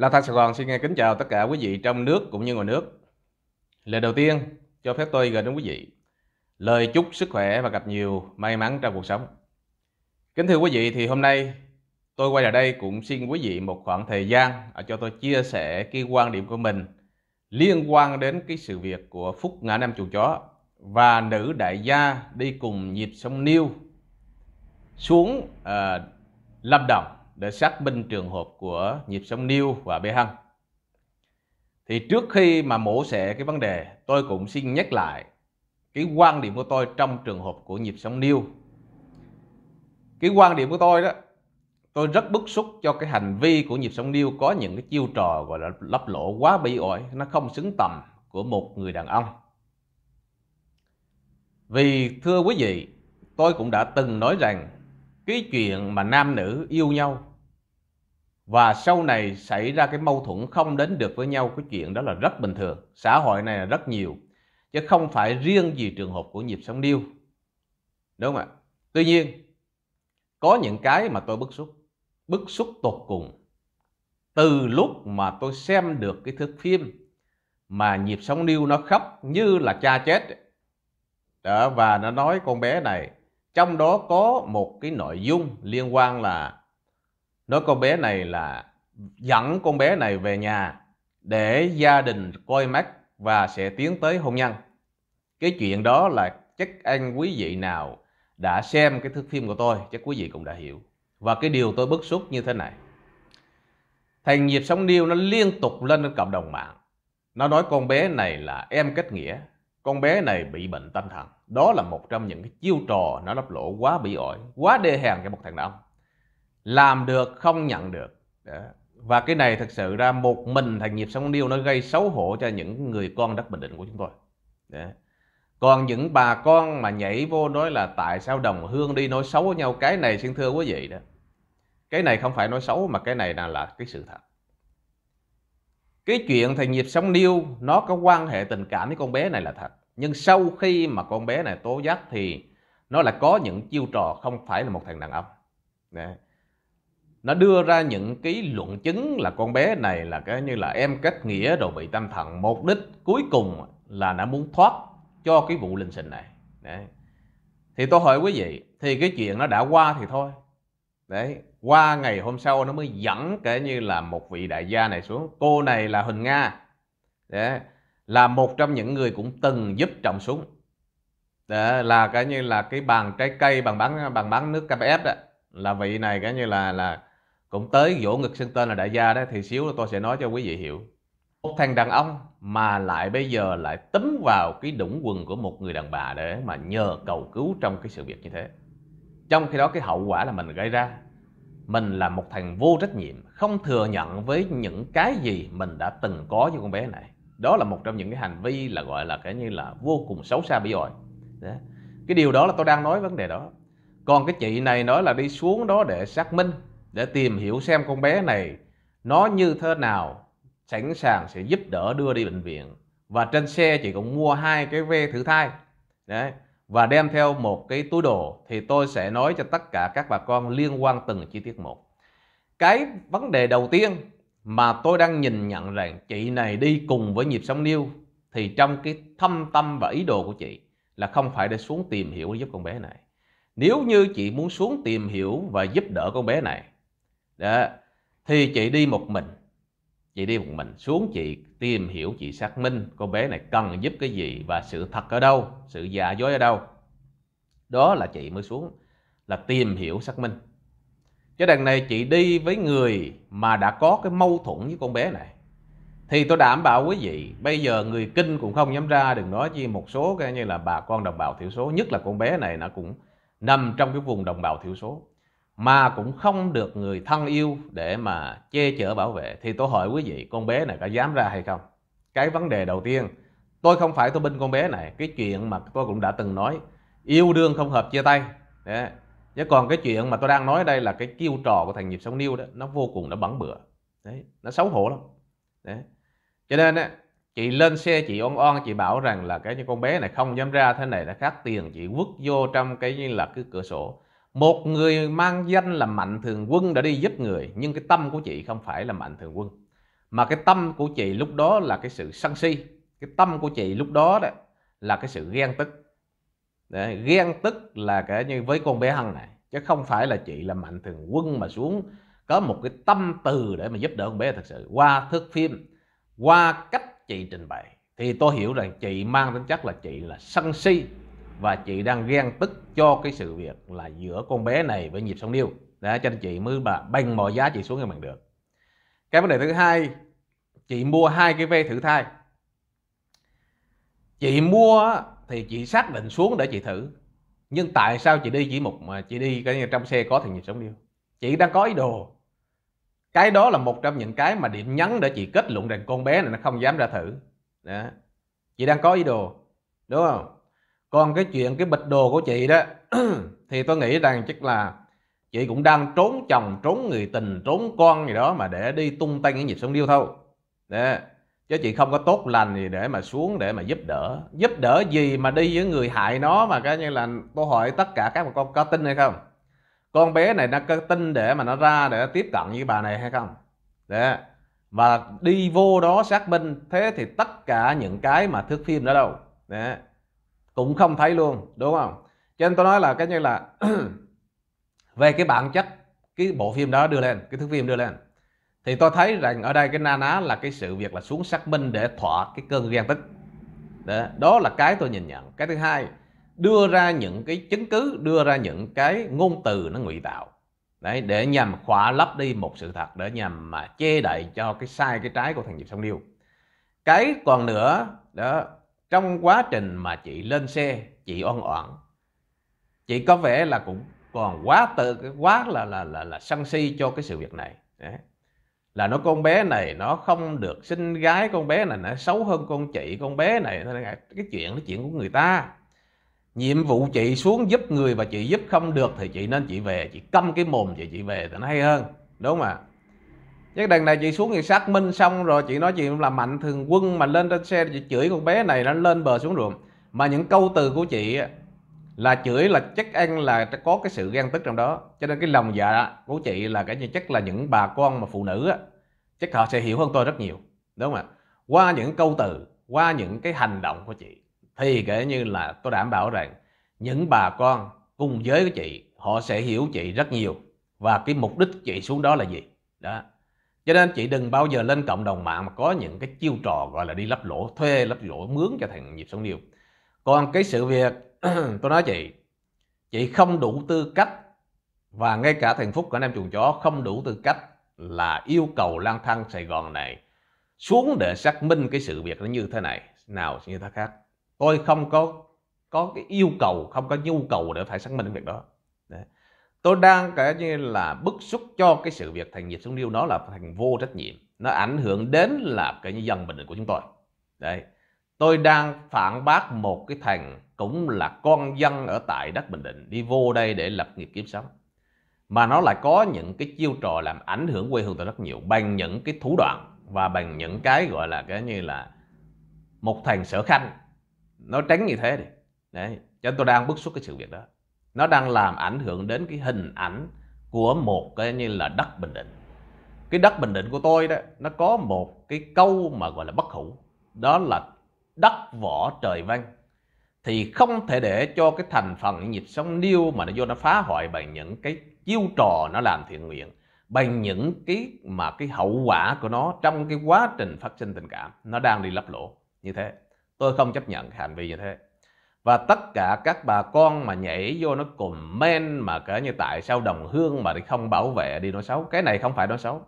La Thanh Sài Gòn xin kính chào tất cả quý vị trong nước cũng như ngoài nước. Lời đầu tiên, cho phép tôi gửi đến quý vị lời chúc sức khỏe và gặp nhiều may mắn trong cuộc sống. Kính thưa quý vị, thì hôm nay tôi quay lại đây cũng xin quý vị một khoảng thời gian à, cho tôi chia sẻ cái quan điểm của mình liên quan đến cái sự việc của Phúc ngã nam chuồng chó và nữ đại gia đi cùng nhịp sông Niêu xuống uh, Lâm Đồng để xác minh trường hợp của nhịp sông New và B Hăng. Thì trước khi mà mổ xẻ cái vấn đề, tôi cũng xin nhắc lại cái quan điểm của tôi trong trường hợp của nhịp sóng New. cái quan điểm của tôi đó tôi rất bức xúc cho cái hành vi của nhịp sóng New có những cái chiêu trò gọi là lấp lỗ quá bị ổi nó không xứng tầm của một người đàn ông vì thưa quý vị tôi cũng đã từng nói rằng cái chuyện mà nam nữ yêu nhau và sau này xảy ra cái mâu thuẫn không đến được với nhau cái chuyện đó là rất bình thường xã hội này là rất nhiều chứ không phải riêng gì trường hợp của nhịp sống điêu đúng không ạ tuy nhiên có những cái mà tôi bức xúc bức xúc tột cùng từ lúc mà tôi xem được cái thước phim mà nhịp sống điêu nó khóc như là cha chết đó, và nó nói con bé này trong đó có một cái nội dung liên quan là nói con bé này là dẫn con bé này về nhà để gia đình coi mắt và sẽ tiến tới hôn nhân. Cái chuyện đó là chắc anh quý vị nào đã xem cái thước phim của tôi, chắc quý vị cũng đã hiểu. Và cái điều tôi bức xúc như thế này. thành Diệp Sóng điêu nó liên tục lên cộng đồng mạng. Nó nói con bé này là em kết nghĩa, con bé này bị bệnh tâm thần. Đó là một trong những cái chiêu trò nó lấp lộ quá bị ổi, quá đê hèn cho một thằng đàn ông làm được không nhận được và cái này thật sự ra một mình thành nghiệp sống điêu nó gây xấu hổ cho những người con đất bình định của chúng tôi còn những bà con mà nhảy vô nói là tại sao đồng hương đi nói xấu với nhau cái này xin thưa quý vị đó cái này không phải nói xấu mà cái này là là cái sự thật cái chuyện thành nghiệp sống điêu nó có quan hệ tình cảm với con bé này là thật nhưng sau khi mà con bé này tố giác thì nó là có những chiêu trò không phải là một thằng đàn ông Đấy nó đưa ra những cái luận chứng là con bé này là cái như là em kết nghĩa rồi bị tâm thần mục đích cuối cùng là nó muốn thoát cho cái vụ linh sinh này đấy thì tôi hỏi quý vị thì cái chuyện nó đã qua thì thôi đấy qua ngày hôm sau nó mới dẫn kể như là một vị đại gia này xuống cô này là huỳnh nga đấy là một trong những người cũng từng giúp trọng súng đấy, là cái như là cái bàn trái cây bằng bán bằng bán nước KPF đó là vị này cái như là là cũng tới vỗ ngực xưng tên là đại gia đó thì xíu tôi sẽ nói cho quý vị hiểu một thằng đàn ông mà lại bây giờ lại tấm vào cái đũng quần của một người đàn bà để mà nhờ cầu cứu trong cái sự việc như thế trong khi đó cái hậu quả là mình gây ra mình là một thằng vô trách nhiệm không thừa nhận với những cái gì mình đã từng có với con bé này đó là một trong những cái hành vi là gọi là cái như là vô cùng xấu xa bây giờ cái điều đó là tôi đang nói vấn đề đó còn cái chị này nói là đi xuống đó để xác minh để tìm hiểu xem con bé này nó như thế nào sẵn sàng sẽ giúp đỡ đưa đi bệnh viện và trên xe chị cũng mua hai cái ve thử thai đấy và đem theo một cái túi đồ thì tôi sẽ nói cho tất cả các bà con liên quan từng chi tiết một cái vấn đề đầu tiên mà tôi đang nhìn nhận rằng chị này đi cùng với nhịp sống niêu thì trong cái thâm tâm và ý đồ của chị là không phải để xuống tìm hiểu giúp con bé này nếu như chị muốn xuống tìm hiểu và giúp đỡ con bé này đó thì chị đi một mình chị đi một mình xuống chị tìm hiểu chị xác minh cô bé này cần giúp cái gì và sự thật ở đâu sự giả dối ở đâu đó là chị mới xuống là tìm hiểu xác minh chứ đằng này chị đi với người mà đã có cái mâu thuẫn với con bé này thì tôi đảm bảo quý vị bây giờ người kinh cũng không dám ra đừng nói chi một số cái như là bà con đồng bào thiểu số nhất là con bé này nó cũng nằm trong cái vùng đồng bào thiểu số mà cũng không được người thân yêu để mà che chở bảo vệ thì tôi hỏi quý vị con bé này có dám ra hay không cái vấn đề đầu tiên tôi không phải tôi bên con bé này cái chuyện mà tôi cũng đã từng nói yêu đương không hợp chia tay Đấy. chứ còn cái chuyện mà tôi đang nói đây là cái chiêu trò của thằng nhịp sống niêu đó nó vô cùng nó bẩn bựa Đấy. nó xấu hổ lắm Đấy. cho nên á chị lên xe chị on on chị bảo rằng là cái như con bé này không dám ra thế này đã khác tiền chị vứt vô trong cái như là cái cửa sổ một người mang danh là mạnh thường quân đã đi giúp người nhưng cái tâm của chị không phải là mạnh thường quân mà cái tâm của chị lúc đó là cái sự sân si cái tâm của chị lúc đó đó là cái sự ghen tức Đấy, ghen tức là kể như với con bé hằng này chứ không phải là chị là mạnh thường quân mà xuống có một cái tâm từ để mà giúp đỡ con bé thật sự qua thước phim qua cách chị trình bày thì tôi hiểu rằng chị mang tính chất là chị là sân si và chị đang ghen tức cho cái sự việc là giữa con bé này với nhịp sóng điêu, đã cho chị mới bà bằng mọi giá chị xuống cái bằng được cái vấn đề thứ hai chị mua hai cái ve thử thai chị mua thì chị xác định xuống để chị thử nhưng tại sao chị đi chỉ một mà chị đi cái trong xe có thằng nhịp sống điêu chị đang có ý đồ cái đó là một trong những cái mà điểm nhấn để chị kết luận rằng con bé này nó không dám ra thử đó. chị đang có ý đồ đúng không còn cái chuyện cái bịch đồ của chị đó thì tôi nghĩ rằng chắc là chị cũng đang trốn chồng trốn người tình trốn con gì đó mà để đi tung tăng cái nhịp sông điêu thâu, để chứ chị không có tốt lành gì để mà xuống để mà giúp đỡ giúp đỡ gì mà đi với người hại nó mà cái như là tôi hỏi tất cả các con có tin hay không con bé này nó có tin để mà nó ra để tiếp cận với bà này hay không để và đi vô đó xác minh thế thì tất cả những cái mà thước phim đó đâu để cũng không thấy luôn đúng không cho nên tôi nói là cái như là về cái bản chất cái bộ phim đó đưa lên cái thước phim đưa lên thì tôi thấy rằng ở đây cái na ná là cái sự việc là xuống xác minh để thỏa cái cơn ghen tức đó, đó là cái tôi nhìn nhận cái thứ hai đưa ra những cái chứng cứ đưa ra những cái ngôn từ nó ngụy tạo đấy để nhằm khỏa lấp đi một sự thật để nhằm mà che đậy cho cái sai cái trái của thằng Diệp Song Liêu cái còn nữa đó trong quá trình mà chị lên xe chị oan oản chị có vẻ là cũng còn quá tự quá là là là là sân si cho cái sự việc này Đấy. là nó con bé này nó không được sinh gái con bé này nó xấu hơn con chị con bé này cái chuyện nó chuyện của người ta nhiệm vụ chị xuống giúp người và chị giúp không được thì chị nên chị về chị câm cái mồm chị chị về thì nó hay hơn đúng không ạ à? Chắc đằng này chị xuống thì xác minh xong rồi chị nói chuyện là mạnh thường quân mà lên trên xe chị chửi con bé này nó lên bờ xuống ruộng. Mà những câu từ của chị là chửi là chắc ăn là có cái sự ghen tức trong đó. Cho nên cái lòng dạ của chị là cái như chắc là những bà con mà phụ nữ chắc họ sẽ hiểu hơn tôi rất nhiều. Đúng không ạ? Qua những câu từ, qua những cái hành động của chị thì kể như là tôi đảm bảo rằng những bà con cùng giới với chị họ sẽ hiểu chị rất nhiều và cái mục đích chị xuống đó là gì đó cho nên chị đừng bao giờ lên cộng đồng mạng mà có những cái chiêu trò gọi là đi lấp lỗ thuê lấp lỗ mướn cho thằng nhịp sống điêu còn cái sự việc tôi nói chị chị không đủ tư cách và ngay cả thằng phúc anh em chuồng chó không đủ tư cách là yêu cầu lang thang sài gòn này xuống để xác minh cái sự việc nó như thế này nào như thế khác tôi không có có cái yêu cầu không có nhu cầu để phải xác minh việc đó tôi đang cái như là bức xúc cho cái sự việc thành nhiệt xuống điêu nó là thành vô trách nhiệm nó ảnh hưởng đến là cái như dân bình định của chúng tôi đấy tôi đang phản bác một cái thành cũng là con dân ở tại đất bình định đi vô đây để lập nghiệp kiếm sống mà nó lại có những cái chiêu trò làm ảnh hưởng quê hương tôi rất nhiều bằng những cái thủ đoạn và bằng những cái gọi là cái như là một thành sở khanh nó tránh như thế đi đấy cho nên tôi đang bức xúc cái sự việc đó nó đang làm ảnh hưởng đến cái hình ảnh của một cái như là đất bình định cái đất bình định của tôi đó nó có một cái câu mà gọi là bất hủ đó là đất võ trời văn thì không thể để cho cái thành phần nhịp sống niêu mà nó vô nó phá hoại bằng những cái chiêu trò nó làm thiện nguyện bằng những cái mà cái hậu quả của nó trong cái quá trình phát sinh tình cảm nó đang đi lấp lỗ như thế tôi không chấp nhận hành vi như thế và tất cả các bà con mà nhảy vô nó cùng men mà cả như tại sao đồng hương mà không bảo vệ đi nói xấu cái này không phải nói xấu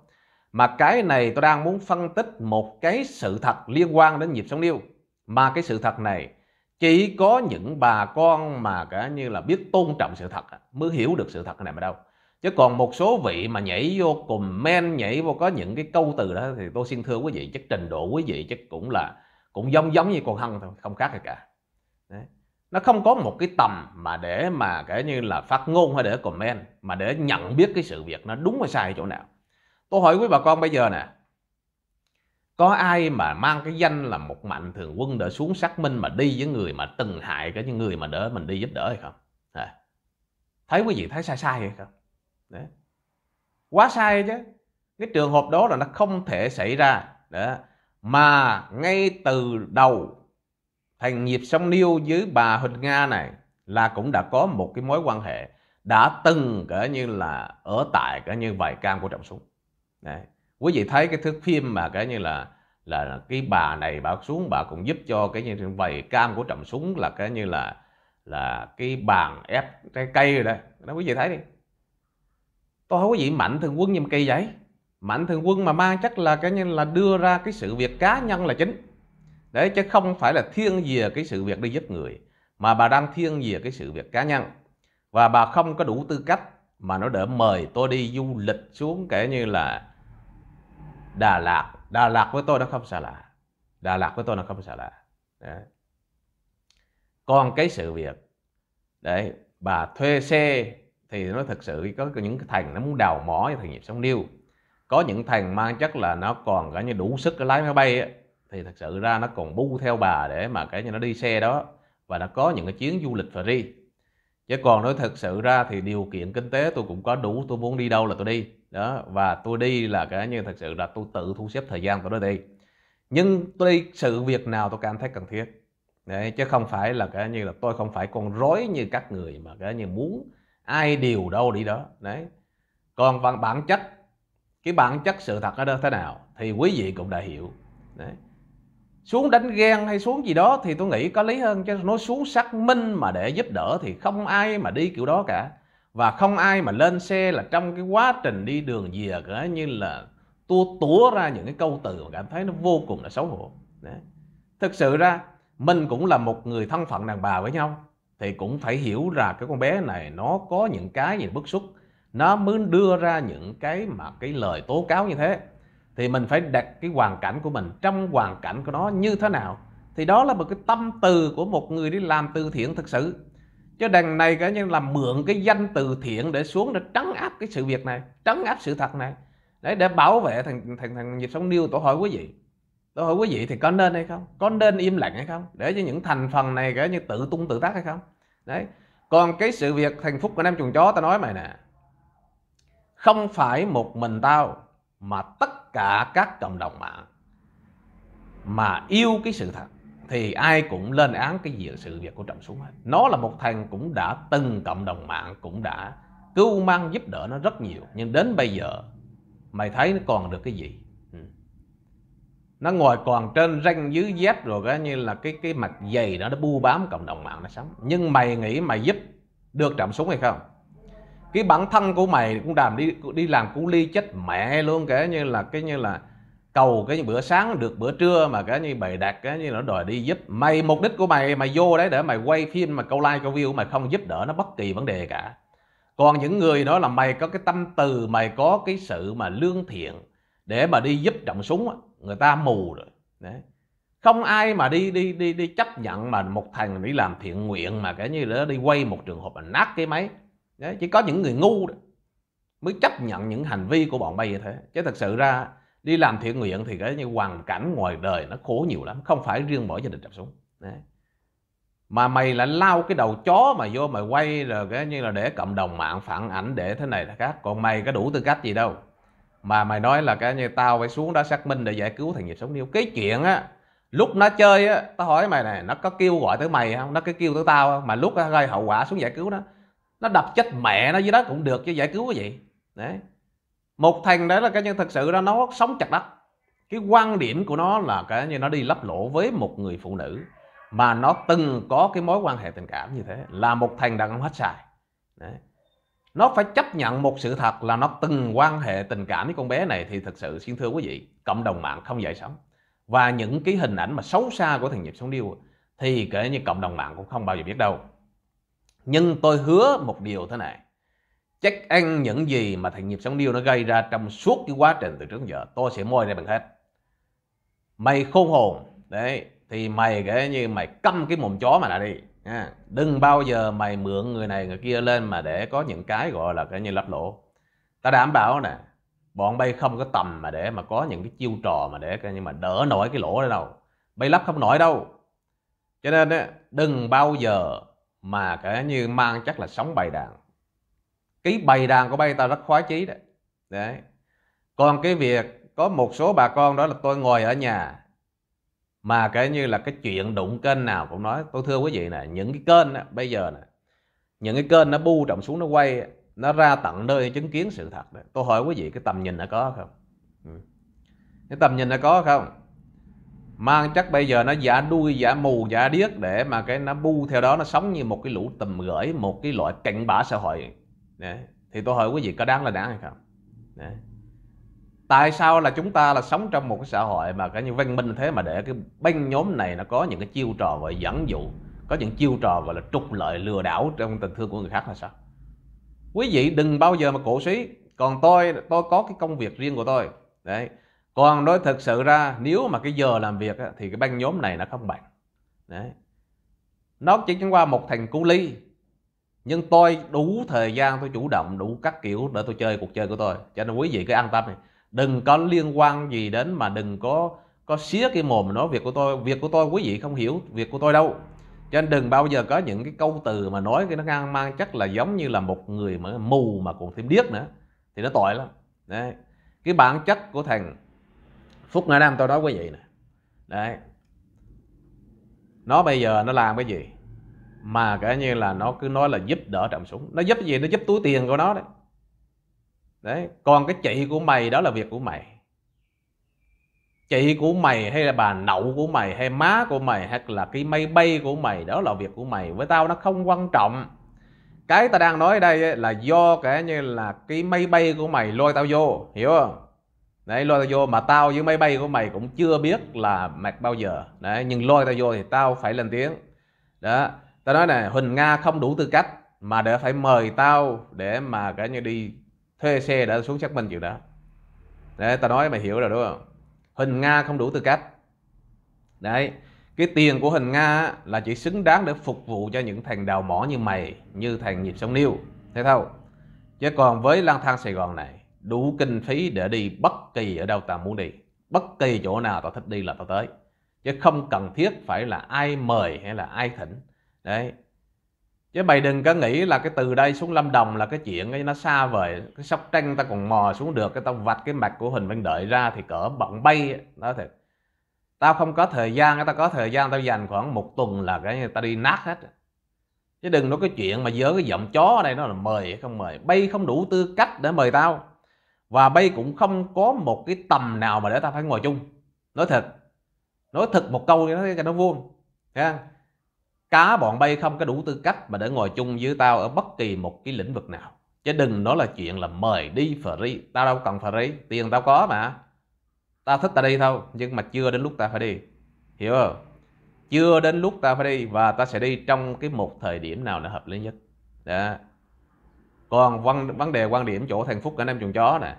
mà cái này tôi đang muốn phân tích một cái sự thật liên quan đến nhịp sống điêu mà cái sự thật này chỉ có những bà con mà cả như là biết tôn trọng sự thật mới hiểu được sự thật này mà đâu chứ còn một số vị mà nhảy vô cùng men nhảy vô có những cái câu từ đó thì tôi xin thưa quý vị chắc trình độ quý vị chắc cũng là cũng giống giống như con hăng thôi không khác gì cả Đấy nó không có một cái tầm mà để mà kể như là phát ngôn hay để comment mà để nhận biết cái sự việc nó đúng hay sai chỗ nào tôi hỏi quý bà con bây giờ nè có ai mà mang cái danh là một mạnh thường quân để xuống xác minh mà đi với người mà từng hại cái những người mà đỡ mình đi giúp đỡ hay không à. thấy quý vị thấy sai sai hay không Đấy. quá sai chứ cái trường hợp đó là nó không thể xảy ra đó mà ngay từ đầu Thành nghiệp song niêu với bà Huỳnh Nga này là cũng đã có một cái mối quan hệ đã từng cỡ như là ở tại cỡ như vài cam của Trọng Súng. Đấy. Quý vị thấy cái thước phim mà cỡ như là là cái bà này bà xuống bà cũng giúp cho cái như vầy cam của Trọng Súng là cái như là là cái bàn ép trái cây rồi đó. Đó quý vị thấy đi. Tôi hỏi quý vị mạnh thường quân nhầm cây giấy Mạnh thường quân mà mang chắc là cái như là đưa ra cái sự việc cá nhân là chính đấy chứ không phải là thiên về cái sự việc đi giúp người mà bà đang thiên về cái sự việc cá nhân và bà không có đủ tư cách mà nó đỡ mời tôi đi du lịch xuống kể như là Đà Lạt Đà Lạt với tôi nó không xa lạ Đà Lạt với tôi nó không xa lạ đấy. còn cái sự việc đấy bà thuê xe thì nó thực sự có những cái thằng nó muốn đào mỏ như thằng nhịp sông niêu có những thằng mang chắc là nó còn cả như đủ sức để lái máy bay ấy, thì thật sự ra nó còn bu theo bà để mà cái như nó đi xe đó và nó có những cái chuyến du lịch và ri chứ còn nói thật sự ra thì điều kiện kinh tế tôi cũng có đủ tôi muốn đi đâu là tôi đi đó và tôi đi là cái như thật sự là tôi tự thu xếp thời gian tôi đó đi nhưng tôi đi sự việc nào tôi cảm thấy cần thiết Đấy, chứ không phải là cái như là tôi không phải con rối như các người mà cái như muốn ai điều đâu đi đó đấy còn bản chất cái bản chất sự thật ở đó thế nào thì quý vị cũng đã hiểu đấy xuống đánh ghen hay xuống gì đó thì tôi nghĩ có lý hơn chứ nói xuống xác minh mà để giúp đỡ thì không ai mà đi kiểu đó cả và không ai mà lên xe là trong cái quá trình đi đường dìa cả như là tua túa ra những cái câu từ mà cảm thấy nó vô cùng là xấu hổ Đấy. thực sự ra mình cũng là một người thân phận đàn bà với nhau thì cũng phải hiểu là cái con bé này nó có những cái gì bức xúc nó mới đưa ra những cái mà cái lời tố cáo như thế thì mình phải đặt cái hoàn cảnh của mình trong hoàn cảnh của nó như thế nào thì đó là một cái tâm từ của một người đi làm từ thiện thực sự chứ đằng này cả như là mượn cái danh từ thiện để xuống để trấn áp cái sự việc này trấn áp sự thật này đấy để bảo vệ thằng thằng thằng nhịp sống niêu tổ hỏi quý vị tôi hỏi quý vị thì có nên hay không có nên im lặng hay không để cho những thành phần này cả như tự tung tự tác hay không đấy còn cái sự việc thành phúc của nam chuồng chó ta nói mày nè không phải một mình tao mà tất cả các cộng đồng mạng mà yêu cái sự thật thì ai cũng lên án cái diện sự việc của trọng Xuống hết. Nó là một thằng cũng đã từng cộng đồng mạng cũng đã cứu mang giúp đỡ nó rất nhiều nhưng đến bây giờ mày thấy nó còn được cái gì? Ừ. Nó ngồi còn trên ranh dưới dép rồi cái như là cái cái mặt dày đó nó bu bám cộng đồng mạng nó sống. Nhưng mày nghĩ mày giúp được trọng Xuống hay không? cái bản thân của mày cũng làm đi đi làm cú ly chết mẹ luôn kể như là cái như là cầu cái bữa sáng được bữa trưa mà cái như bày đặt cái như nó đòi đi giúp mày mục đích của mày mày vô đấy để mày quay phim mà câu like câu view mà không giúp đỡ nó bất kỳ vấn đề cả còn những người đó là mày có cái tâm từ mày có cái sự mà lương thiện để mà đi giúp trọng súng người ta mù rồi đấy không ai mà đi đi đi đi chấp nhận mà một thằng đi làm thiện nguyện mà cái như đó đi quay một trường hợp mà nát cái máy Đấy, chỉ có những người ngu đó mới chấp nhận những hành vi của bọn bay như thế chứ thật sự ra đi làm thiện nguyện thì cái như hoàn cảnh ngoài đời nó khổ nhiều lắm không phải riêng mỗi gia đình đập xuống Đấy. mà mày lại lao cái đầu chó mà vô mày quay rồi cái như là để cộng đồng mạng phản ảnh để thế này thế khác còn mày có đủ tư cách gì đâu mà mày nói là cái như tao phải xuống đó xác minh để giải cứu thằng nhịp sống điêu cái chuyện á lúc nó chơi á tao hỏi mày này nó có kêu gọi tới mày không nó có kêu tới tao không mà lúc gây hậu quả xuống giải cứu đó nó đập chết mẹ nó dưới đó cũng được chứ giải cứu cái gì đấy một thằng đấy là cái nhân thật sự ra nó sống chặt đất cái quan điểm của nó là cái như nó đi lấp lỗ với một người phụ nữ mà nó từng có cái mối quan hệ tình cảm như thế là một thằng đàn ông hết xài đấy. nó phải chấp nhận một sự thật là nó từng quan hệ tình cảm với con bé này thì thật sự xin thưa quý vị cộng đồng mạng không dạy sống và những cái hình ảnh mà xấu xa của thằng nhịp sống điêu thì kể như cộng đồng mạng cũng không bao giờ biết đâu nhưng tôi hứa một điều thế này. Chắc ăn những gì mà thằng nhịp sóng điêu nó gây ra trong suốt cái quá trình từ trước giờ. Tôi sẽ moi ra bằng hết. Mày khôn hồn. Đấy. Thì mày cái như mày câm cái mồm chó mà lại đi. À, đừng bao giờ mày mượn người này người kia lên mà để có những cái gọi là cái như lắp lỗ. Ta đảm bảo nè. Bọn bay không có tầm mà để mà có những cái chiêu trò mà để cái như mà đỡ nổi cái lỗ đó đâu. Bay lắp không nổi đâu. Cho nên đừng bao giờ mà kể như mang chắc là sống bày đàn cái bày đàn của bay ta rất khoái chí đấy đấy còn cái việc có một số bà con đó là tôi ngồi ở nhà mà kể như là cái chuyện đụng kênh nào cũng nói tôi thưa quý vị nè, những cái kênh đó, bây giờ nè, những cái kênh nó bu trọng xuống nó quay nó ra tận nơi chứng kiến sự thật đấy. tôi hỏi quý vị cái tầm nhìn nó có không ừ. cái tầm nhìn nó có không mang chắc bây giờ nó giả đuôi giả mù giả điếc để mà cái nó bu theo đó nó sống như một cái lũ tầm gửi một cái loại cạnh bã xã hội Đấy. thì tôi hỏi quý vị có đáng là đáng hay không Đấy. tại sao là chúng ta là sống trong một cái xã hội mà cái như văn minh thế mà để cái băng nhóm này nó có những cái chiêu trò gọi dẫn dụ có những chiêu trò gọi là trục lợi lừa đảo trong tình thương của người khác là sao quý vị đừng bao giờ mà cổ suý còn tôi tôi có cái công việc riêng của tôi đấy còn nói thật sự ra nếu mà cái giờ làm việc á, thì cái băng nhóm này nó không bằng đấy nó chỉ chẳng qua một thành cu ly nhưng tôi đủ thời gian tôi chủ động đủ các kiểu để tôi chơi cuộc chơi của tôi cho nên quý vị cứ an tâm này đừng có liên quan gì đến mà đừng có có xía cái mồm mà nói việc của tôi việc của tôi quý vị không hiểu việc của tôi đâu cho nên đừng bao giờ có những cái câu từ mà nói cái nó ngang mang chắc là giống như là một người mà mù mà còn thêm điếc nữa thì nó tội lắm đấy cái bản chất của thằng phúc Nga năm tôi nói quý vị nè đấy nó bây giờ nó làm cái gì mà cả như là nó cứ nói là giúp đỡ trạm súng nó giúp cái gì nó giúp túi tiền của nó đấy đấy còn cái chị của mày đó là việc của mày chị của mày hay là bà nậu của mày hay má của mày hay là cái máy bay của mày đó là việc của mày với tao nó không quan trọng cái ta đang nói ở đây là do cả như là cái máy bay của mày lôi tao vô hiểu không Đấy, lôi tao vô mà tao với máy bay của mày cũng chưa biết là mặt bao giờ. Đấy, nhưng lôi tao vô thì tao phải lên tiếng. Đó, tao nói nè, Huỳnh Nga không đủ tư cách mà để phải mời tao để mà cả như đi thuê xe để xuống xác minh chuyện đó. Đấy, tao nói mày hiểu rồi đúng không? Huỳnh Nga không đủ tư cách. Đấy, cái tiền của Huỳnh Nga là chỉ xứng đáng để phục vụ cho những thằng đào mỏ như mày, như thằng nhịp sông niêu, thấy không? Chứ còn với lang thang Sài Gòn này, đủ kinh phí để đi bất kỳ ở đâu ta muốn đi bất kỳ chỗ nào ta thích đi là ta tới chứ không cần thiết phải là ai mời hay là ai thỉnh đấy chứ mày đừng có nghĩ là cái từ đây xuống lâm đồng là cái chuyện ấy nó xa vời cái sóc trăng ta còn mò xuống được cái tao vạch cái mặt của hình văn đợi ra thì cỡ bận bay đó thật tao không có thời gian tao có thời gian tao dành khoảng một tuần là cái tao đi nát hết chứ đừng nói cái chuyện mà dớ cái giọng chó ở đây nó là mời hay không mời bay không đủ tư cách để mời tao và bay cũng không có một cái tầm nào mà để ta phải ngồi chung nói thật nói thật một câu nó nó vuông ha cá bọn bay không có đủ tư cách mà để ngồi chung với tao ở bất kỳ một cái lĩnh vực nào chứ đừng nói là chuyện là mời đi free tao đâu cần free tiền tao có mà tao thích tao đi thôi nhưng mà chưa đến lúc tao phải đi hiểu không chưa đến lúc tao phải đi và ta sẽ đi trong cái một thời điểm nào là hợp lý nhất đó còn vấn vấn đề quan điểm chỗ thằng phúc cả năm chuồng chó nè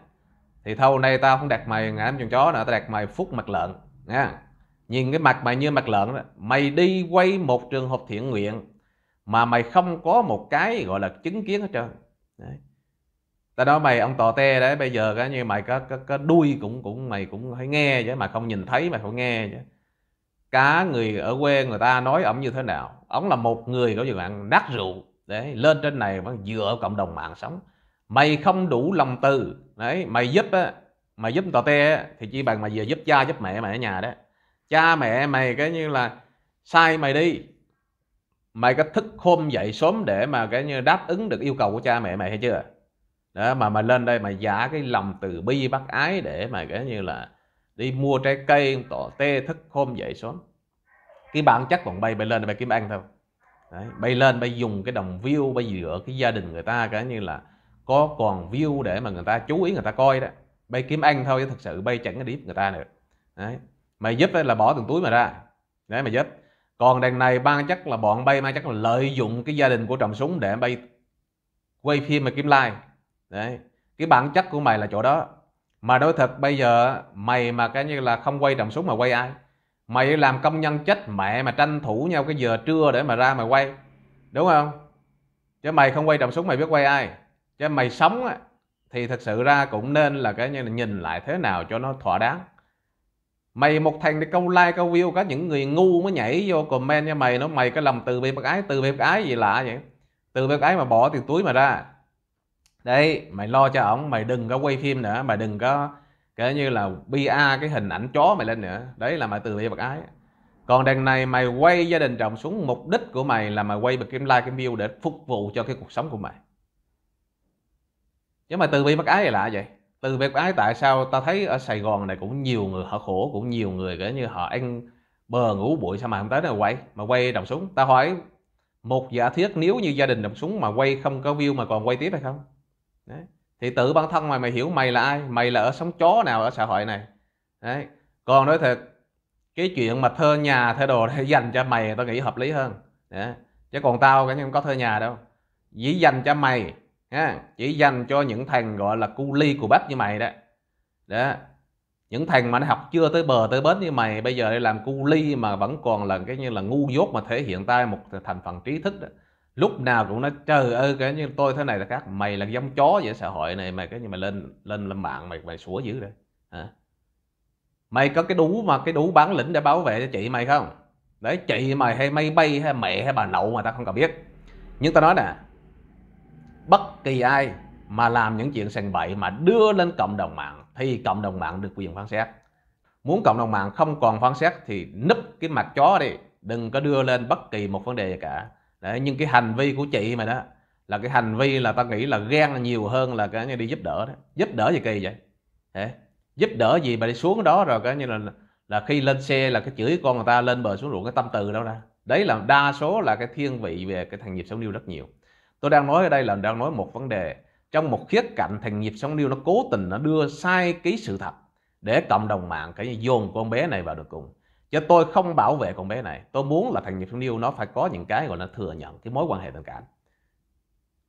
thì thâu nay tao không đặt mày ngã năm chuồng chó nè tao đặt mày phúc mặt lợn nha nhìn cái mặt mày như mặt lợn đó mày đi quay một trường hợp thiện nguyện mà mày không có một cái gọi là chứng kiến hết trơn đấy. ta nói mày ông tò te đấy bây giờ cái như mày có, có, có đuôi cũng cũng mày cũng phải nghe chứ mà không nhìn thấy mày phải nghe chứ cá người ở quê người ta nói ổng như thế nào ổng là một người có gì bạn nát rượu đấy lên trên này vẫn dựa cộng đồng mạng sống mày không đủ lòng từ đấy mày giúp á mày giúp tò te thì chỉ bằng mày vừa giúp cha giúp mẹ mày ở nhà đó cha mẹ mày cái như là sai mày đi mày có thức khôn dậy sớm để mà cái như đáp ứng được yêu cầu của cha mẹ mày hay chưa đó mà mày lên đây mày giả cái lòng từ bi bác ái để mà cái như là đi mua trái cây tỏ tê thức khôn dậy sớm cái bản chất còn bay bay lên bay kiếm ăn thôi Đấy, bay lên bay dùng cái đồng view bay dựa cái gia đình người ta cái như là có còn view để mà người ta chú ý người ta coi đó bay kiếm ăn thôi chứ thật sự bay chẳng có đi người ta được đấy mày giúp là bỏ từng túi mà ra đấy mày giúp còn đằng này ban chắc là bọn bay mai chắc là lợi dụng cái gia đình của trọng súng để bay quay phim mà kiếm like đấy cái bản chất của mày là chỗ đó mà đối thật bây giờ mày mà cái như là không quay trọng súng mà quay ai mày làm công nhân chết mẹ mà tranh thủ nhau cái giờ trưa để mà ra mà quay đúng không chứ mày không quay trọng súng mày biết quay ai chứ mày sống á thì thật sự ra cũng nên là cái như là nhìn lại thế nào cho nó thỏa đáng mày một thằng đi câu like câu view có những người ngu mới nhảy vô comment cho mày nó mày cái lòng từ bi bác ái từ bi bác ái gì lạ vậy từ bi bác ái mà bỏ tiền túi mà ra đấy mày lo cho ổng mày đừng có quay phim nữa mày đừng có kể như là pa cái hình ảnh chó mày lên nữa đấy là mày từ bi bậc ái còn đằng này mày quay gia đình trọng xuống mục đích của mày là mày quay bật kim like kim view để phục vụ cho cái cuộc sống của mày chứ mà từ bi bậc ái là lạ vậy từ bi bác ái tại sao ta thấy ở sài gòn này cũng nhiều người họ khổ cũng nhiều người kể như họ ăn bờ ngủ bụi sao mà không tới này quay mà quay đồng súng ta hỏi một giả thiết nếu như gia đình đồng súng mà quay không có view mà còn quay tiếp hay không đấy thì tự bản thân mày mày hiểu mày là ai mày là ở sống chó nào ở xã hội này đấy còn nói thật cái chuyện mà thơ nhà thơ đồ để dành cho mày tao nghĩ hợp lý hơn đấy. chứ còn tao cái không có thơ nhà đâu chỉ dành cho mày ha. chỉ dành cho những thằng gọi là cu ly của bắp như mày đó đó những thằng mà nó học chưa tới bờ tới bến như mày bây giờ đi làm cu ly mà vẫn còn là cái như là ngu dốt mà thể hiện tay một thành phần trí thức đó lúc nào cũng nói trời ơi cái như tôi thế này là khác mày là giống chó vậy xã hội này mày cái như mày lên lên lên mạng mày mày sủa dữ rồi hả mày có cái đủ mà cái đủ bản lĩnh để bảo vệ cho chị mày không đấy chị mày hay mây bay hay mẹ hay bà nậu mà ta không cần biết nhưng ta nói nè bất kỳ ai mà làm những chuyện sành bậy mà đưa lên cộng đồng mạng thì cộng đồng mạng được quyền phán xét muốn cộng đồng mạng không còn phán xét thì nấp cái mặt chó đi đừng có đưa lên bất kỳ một vấn đề gì cả Đấy, nhưng cái hành vi của chị mà đó là cái hành vi là ta nghĩ là ghen nhiều hơn là cái như đi giúp đỡ đó giúp đỡ gì kỳ vậy Đấy. giúp đỡ gì mà đi xuống đó rồi cái như là là khi lên xe là cái chửi con người ta lên bờ xuống ruộng cái tâm từ đâu ra đấy là đa số là cái thiên vị về cái thằng nhịp sống điêu rất nhiều tôi đang nói ở đây là đang nói một vấn đề trong một khía cạnh thằng nhịp sống điêu nó cố tình nó đưa sai cái sự thật để cộng đồng mạng cái dồn con bé này vào được cùng Chứ tôi không bảo vệ con bé này. Tôi muốn là thằng Nhật New nó phải có những cái gọi là thừa nhận cái mối quan hệ tình cảm.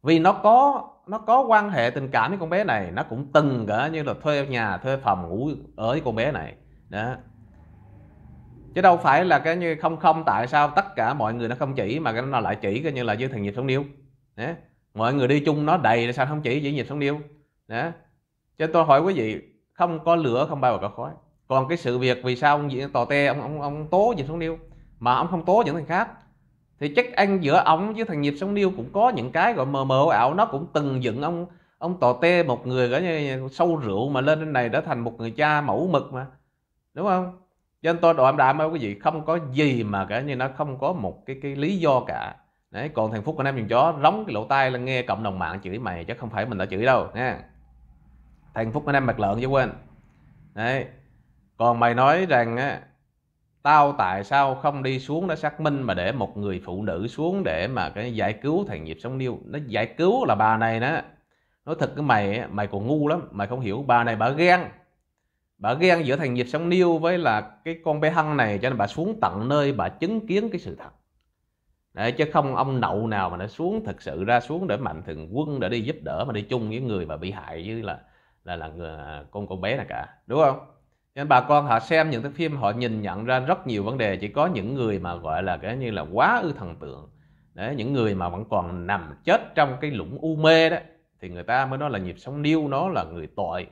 Vì nó có nó có quan hệ tình cảm với con bé này, nó cũng từng cả như là thuê nhà, thuê phòng ngủ ở với con bé này. Đó. Chứ đâu phải là cái như không không tại sao tất cả mọi người nó không chỉ mà cái nó lại chỉ cái như là với thằng Nhật Sống Điêu. Đó. Mọi người đi chung nó đầy là sao không chỉ với Nhật Sống Điêu. Đó. Cho tôi hỏi quý vị, không có lửa không bao giờ có khói còn cái sự việc vì sao ông tò te ông ông ông tố Diệp Sông Niêu mà ông không tố những thằng khác thì chắc anh giữa ông với thằng Diệp Sông Niêu cũng có những cái gọi mờ mờ ảo nó cũng từng dựng ông ông tò te một người cả như sâu rượu mà lên trên này đã thành một người cha mẫu mực mà đúng không cho nên tôi đoạn đạm ơi quý vị không có gì mà cả như nó không có một cái cái lý do cả đấy còn thằng phúc của em dùng chó rống cái lỗ tai là nghe cộng đồng mạng chửi mày chứ không phải mình đã chửi đâu nha thằng phúc của em mặt lợn chứ quên đấy còn mày nói rằng á, tao tại sao không đi xuống để xác minh mà để một người phụ nữ xuống để mà cái giải cứu thằng Diệp Sóng Niêu. Nó giải cứu là bà này đó. Nói thật cái mày, mày còn ngu lắm, mày không hiểu bà này bà ghen. Bà ghen giữa thằng Diệp Sóng Niêu với là cái con bé Hăng này cho nên bà xuống tận nơi bà chứng kiến cái sự thật. Đấy, chứ không ông nậu nào mà nó xuống thực sự ra xuống để mạnh thường quân để đi giúp đỡ mà đi chung với người mà bị hại với là là là người, à, con con bé này cả đúng không nên bà con họ xem những cái phim họ nhìn nhận ra rất nhiều vấn đề chỉ có những người mà gọi là cái như là quá ư thần tượng đấy những người mà vẫn còn nằm chết trong cái lũng u mê đó thì người ta mới nói là nhịp sống điêu nó là người tội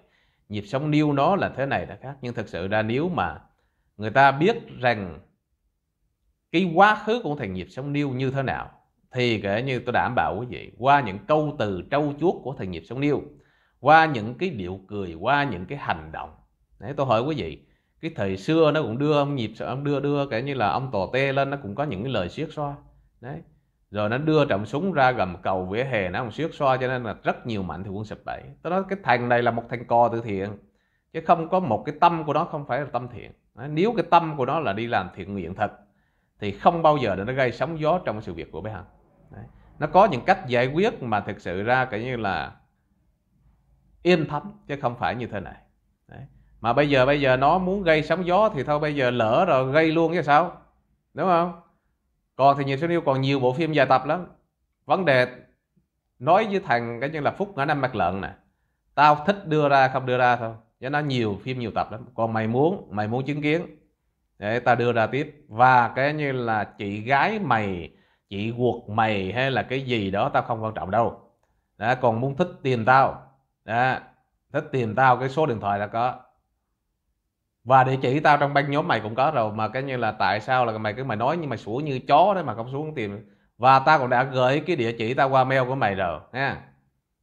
nhịp sống điêu nó là thế này thế khác nhưng thực sự ra nếu mà người ta biết rằng cái quá khứ của thằng nhịp sống điêu như thế nào thì kể như tôi đảm bảo quý vị qua những câu từ trâu chuốt của thằng nhịp sống điêu qua những cái điệu cười qua những cái hành động đấy tôi hỏi quý vị cái thời xưa nó cũng đưa ông nhịp ông đưa đưa kể như là ông tò tê lên nó cũng có những cái lời xiết xoa đấy rồi nó đưa trọng súng ra gầm cầu vỉa hè nó còn xiết xoa cho nên là rất nhiều mạnh thì quân sập bẫy tôi nói cái thằng này là một thằng cò từ thiện chứ không có một cái tâm của nó không phải là tâm thiện đấy, nếu cái tâm của nó là đi làm thiện nguyện thật thì không bao giờ để nó gây sóng gió trong sự việc của bé hằng đấy. nó có những cách giải quyết mà thực sự ra kể như là yên thấm chứ không phải như thế này mà bây giờ bây giờ nó muốn gây sóng gió thì thôi bây giờ lỡ rồi gây luôn chứ sao đúng không còn thì nhìn xuân yêu còn nhiều bộ phim dài tập lắm vấn đề nói với thằng cái như là phúc ngã năm mặt lợn nè tao thích đưa ra không đưa ra thôi cho nó nhiều phim nhiều tập lắm còn mày muốn mày muốn chứng kiến để tao đưa ra tiếp và cái như là chị gái mày chị ruột mày hay là cái gì đó tao không quan trọng đâu đó, còn muốn thích tiền tao đó, thích tiền tao cái số điện thoại là có và địa chỉ tao trong băng nhóm mày cũng có rồi mà cái như là tại sao là mày cứ mày nói nhưng mày sủa như chó đấy mà không xuống tìm và tao cũng đã gửi cái địa chỉ tao qua mail của mày rồi nha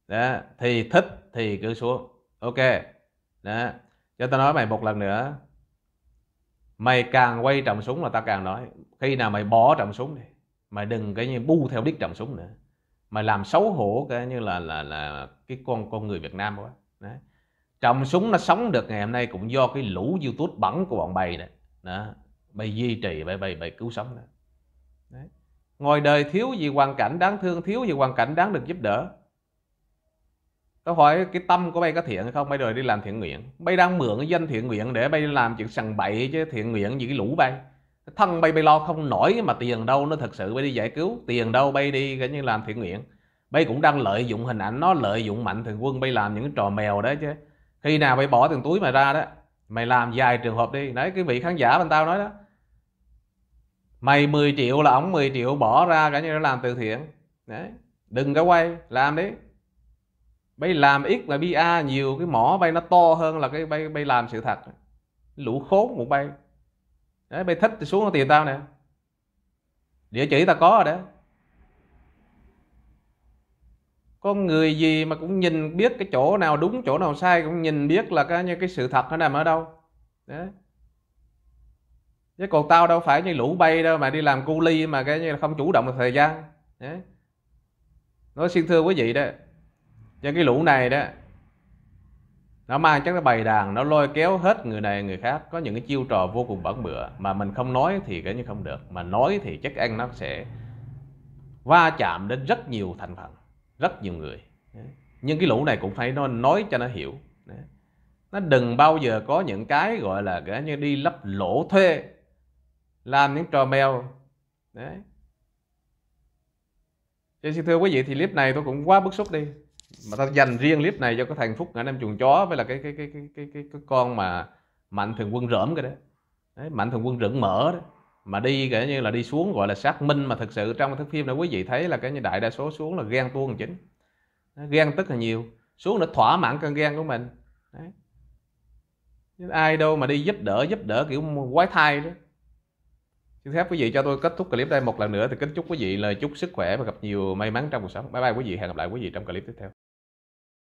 đó. thì thích thì cứ xuống ok đó cho tao nói mày một lần nữa mày càng quay trọng súng là tao càng nói khi nào mày bỏ trọng súng đi mày đừng cái như bu theo đít trọng súng nữa mày làm xấu hổ cái như là là là cái con con người Việt Nam quá đấy trong súng nó sống được ngày hôm nay cũng do cái lũ YouTube bẩn của bọn bầy này. Đó. Bày duy trì, bày, bày, bày cứu sống đó. Đấy. Ngồi đời thiếu gì hoàn cảnh đáng thương, thiếu gì hoàn cảnh đáng được giúp đỡ. Tôi hỏi cái tâm của bay có thiện hay không? Bay đời đi làm thiện nguyện. Bay đang mượn cái danh thiện nguyện để bay làm chuyện sằng bậy chứ thiện nguyện gì cái lũ bay. Thân bay bay lo không nổi mà tiền đâu nó thật sự bay đi giải cứu. Tiền đâu bay đi cái như làm thiện nguyện. Bay cũng đang lợi dụng hình ảnh nó lợi dụng mạnh thường quân bay làm những cái trò mèo đó chứ khi nào mày bỏ từng túi mày ra đó mày làm dài trường hợp đi đấy cái vị khán giả bên tao nói đó mày 10 triệu là ổng 10 triệu bỏ ra cả như nó làm từ thiện đấy đừng có quay làm đi bay làm ít là bia nhiều cái mỏ bay nó to hơn là cái bay bay làm sự thật lũ khốn một bay đấy bay thích thì xuống tiền tao nè địa chỉ ta có rồi đấy con người gì mà cũng nhìn biết cái chỗ nào đúng chỗ nào sai cũng nhìn biết là cái như cái sự thật nó nằm ở đâu đấy chứ còn tao đâu phải như lũ bay đâu mà đi làm cu ly mà cái như là không chủ động được thời gian đấy nói xin thưa quý vị đó những cái lũ này đó nó mang chắc nó bày đàn nó lôi kéo hết người này người khác có những cái chiêu trò vô cùng bẩn bựa mà mình không nói thì cái như không được mà nói thì chắc ăn nó sẽ va chạm đến rất nhiều thành phần rất nhiều người nhưng cái lũ này cũng phải nó nói cho nó hiểu nó đừng bao giờ có những cái gọi là cái như đi lấp lỗ thuê làm những trò mèo Đấy. Cho xin thưa quý vị thì clip này tôi cũng quá bức xúc đi mà tao dành riêng clip này cho cái thằng Phúc ngã năm chuồng chó với là cái cái cái cái cái cái, cái con mà mạnh thường quân rỡm cái đó. Đấy, mạnh thường quân rỡm mở đấy mà đi kiểu như là đi xuống gọi là xác minh mà thực sự trong thước phim này quý vị thấy là cái như đại đa số xuống là ghen tuông chính ghen tức là nhiều xuống để thỏa mãn cơn ghen của mình Đấy. ai đâu mà đi giúp đỡ giúp đỡ kiểu quái thai đó xin phép quý vị cho tôi kết thúc clip đây một lần nữa thì kính chúc quý vị lời chúc sức khỏe và gặp nhiều may mắn trong cuộc sống bye bye quý vị hẹn gặp lại quý vị trong clip tiếp theo